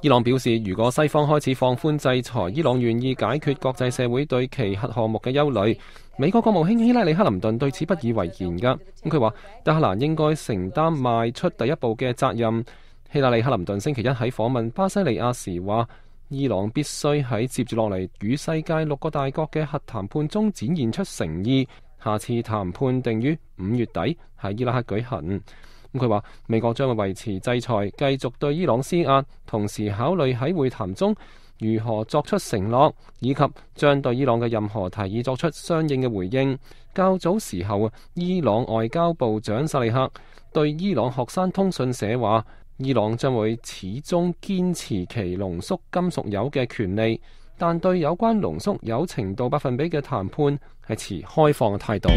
伊朗表示，如果西方开始放宽制裁，伊朗愿意解决国际社会对其核项目嘅忧虑。美国国务卿希拉里·克林顿对此不以为然噶。咁佢话德克兰应该承担迈出第一步嘅责任。希拉里·克林顿星期一喺访问巴西利亚时话，伊朗必须喺接住落嚟与世界六个大国嘅核谈判中展现出诚意。下次谈判定于五月底喺伊拉克举行。咁佢話：美國將会維持制裁，繼續對伊朗施壓，同時考慮喺會談中如何作出承諾，以及將對伊朗嘅任何提議作出相應嘅回應。較早時候啊，伊朗外交部長薩利克對伊朗學生通讯社話：伊朗將會始終堅持其浓缩金屬油嘅權利，但對有關浓缩有」程度百分比嘅談判係持開放嘅態度。